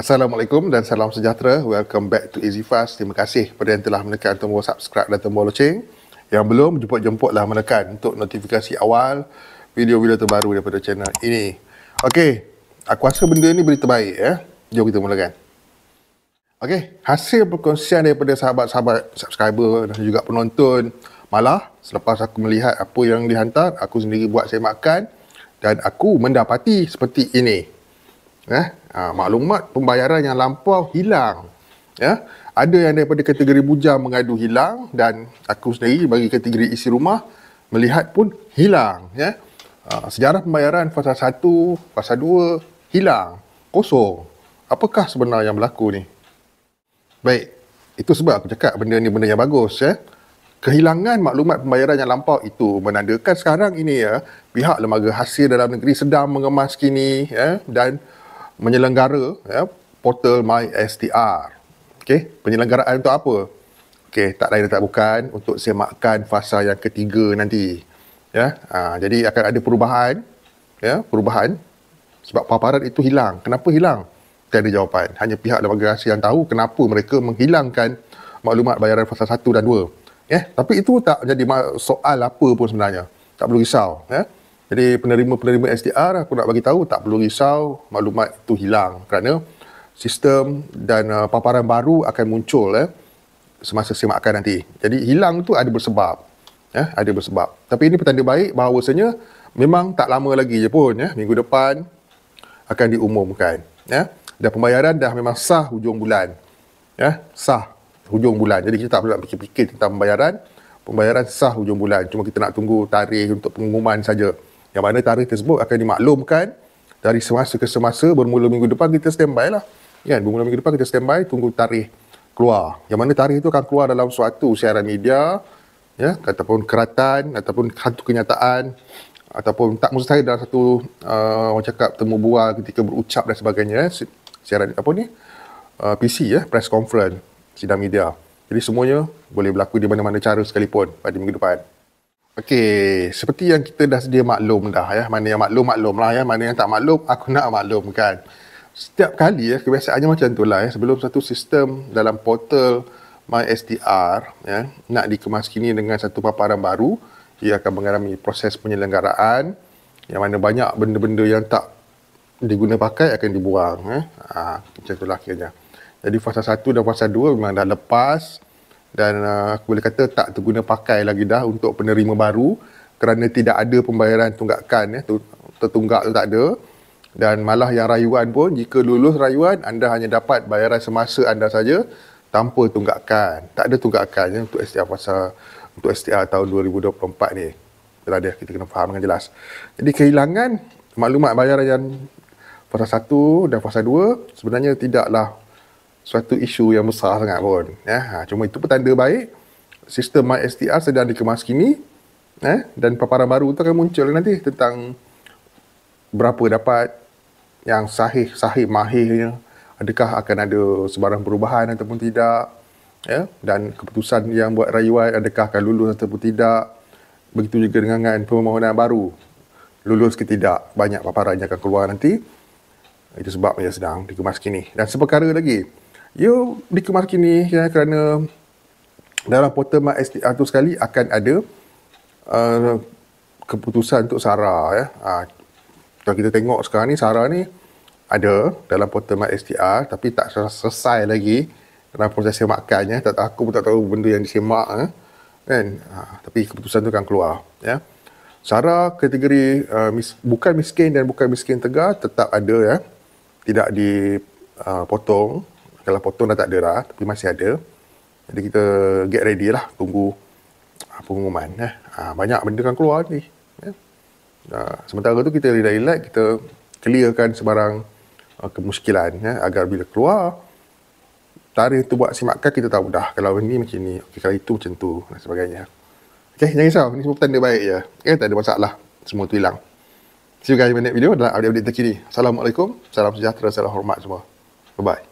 Assalamualaikum dan salam sejahtera. Welcome back to Easy Fast. Terima kasih kepada yang telah menekan tombol subscribe dan tombol loceng. Yang belum, jemput-jemputlah menekan untuk notifikasi awal video-video terbaru daripada channel ini. Okey, aku rasa benda ini berita baik ya. Eh? Jom kita mulakan. Okey, hasil perkongsian daripada sahabat-sahabat subscriber dan juga penonton malah selepas aku melihat apa yang dihantar, aku sendiri buat semakan dan aku mendapati seperti ini. Eh? Ha, maklumat pembayaran yang lampau hilang. Ya? Ada yang daripada kategori bujang mengadu hilang dan aku sendiri bagi kategori isi rumah melihat pun hilang. Ya? Ha, sejarah pembayaran fasa 1, fasa 2 hilang. Kosong. Apakah sebenarnya yang berlaku ni? Baik, itu sebab aku cakap benda ni benda yang bagus. Ya? Kehilangan maklumat pembayaran yang lampau itu menandakan sekarang ini ya pihak lembaga hasil dalam negeri sedang mengemas kini ya, dan menyelenggara ya, portal MySTR, Okey, penyelenggaraan untuk apa? Okey, tak lain tak bukan untuk semakkan fasa yang ketiga nanti. Ya, ha, jadi akan ada perubahan ya, perubahan sebab paparan itu hilang. Kenapa hilang? Tak ada jawapan. Hanya pihak lembaga rahsia yang tahu kenapa mereka menghilangkan maklumat bayaran fasa 1 dan 2. Ya, tapi itu tak jadi soal apa pun sebenarnya. Tak perlu risau, ya. Jadi penerima-penerima SDR aku nak bagi tahu tak perlu risau maklumat itu hilang kerana sistem dan uh, paparan baru akan muncul eh semasa semakan nanti. Jadi hilang tu ada bersebab. eh, ada bersebab. Tapi ini petanda baik bahawasanya memang tak lama lagi je pun eh, minggu depan akan diumumkan, ya. Eh. Dan pembayaran dah memang sah hujung bulan. eh, sah hujung bulan. Jadi kita tak perlu nak fikir-fikir tentang pembayaran. Pembayaran sah hujung bulan. Cuma kita nak tunggu tarikh untuk pengumuman saja. Yang mana tarikh tersebut akan dimaklumkan dari semasa ke semasa bermula minggu depan kita standby lah. Kan? Bermula minggu depan kita standby tunggu tarikh keluar. Yang mana tarikh itu akan keluar dalam suatu siaran media ya ataupun keratan ataupun satu kenyataan ataupun tak mustahil dalam satu uh, orang cakap temu bual ketika berucap dan sebagainya ya. siaran apa ni uh, PC ya press conference sidang media. Jadi semuanya boleh berlaku di mana-mana cara sekalipun pada minggu depan. Okey, seperti yang kita dah sedia maklum dah ya, mana yang maklum maklum lah ya, mana yang tak maklum aku nak maklumkan. Setiap kali ya, kebiasaannya macam tu lah ya, sebelum satu sistem dalam portal MySDR ya, nak dikemas kini dengan satu paparan baru, ia akan mengalami proses penyelenggaraan yang mana banyak benda-benda yang tak diguna pakai akan dibuang. Ya. Ha, macam tu lah akhirnya. Jadi fasa satu dan fasa dua memang dah lepas, dan uh, aku boleh kata tak terguna pakai lagi dah untuk penerima baru kerana tidak ada pembayaran tunggakan ya tertunggak tu tak ada dan malah yang rayuan pun jika lulus rayuan anda hanya dapat bayaran semasa anda saja tanpa tunggakan tak ada tunggakan ya untuk STR pasal untuk STR tahun 2024 ni Itulah dia kita kena faham dengan jelas jadi kehilangan maklumat bayaran yang fasa 1 dan fasa 2 sebenarnya tidaklah suatu isu yang besar sangat pun. Ya, ha, cuma itu petanda baik. Sistem MySTR sedang dikemas kini. Ya, dan paparan baru itu akan muncul nanti tentang berapa dapat yang sahih, sahih, mahirnya. Adakah akan ada sebarang perubahan ataupun tidak. Ya, dan keputusan yang buat rayuan adakah akan lulus ataupun tidak. Begitu juga dengan kan permohonan baru. Lulus ke tidak. Banyak paparan yang akan keluar nanti. Itu sebab yang sedang dikemas kini. Dan seperkara lagi, ia dikemaskan kini ya, kerana dalam portal My SDR tu sekali akan ada uh, keputusan untuk Sarah ya. Ha, kalau kita tengok sekarang ni Sarah ni ada dalam portal My SDR tapi tak selesai lagi dalam proses semakannya tak tahu aku pun tak tahu benda yang disemak eh. kan ha, tapi keputusan tu akan keluar ya Sarah kategori uh, mis- bukan miskin dan bukan miskin tegar tetap ada ya tidak dipotong kalau potong dah tak ada dah tapi masih ada jadi kita get ready lah tunggu ah, pengumuman eh. ha, banyak benda kan keluar ni ya. ha, sementara tu kita relax kita clearkan sebarang uh, kemuskilan ya, agar bila keluar tarikh tu buat simakan kita tahu dah kalau ini macam ni okay, kalau itu macam tu dan sebagainya ok jangan risau ni semua petanda baik je okay, eh, tak ada masalah semua tu hilang see you guys in the next video dalam update-update terkini Assalamualaikum Salam sejahtera Salam hormat semua bye-bye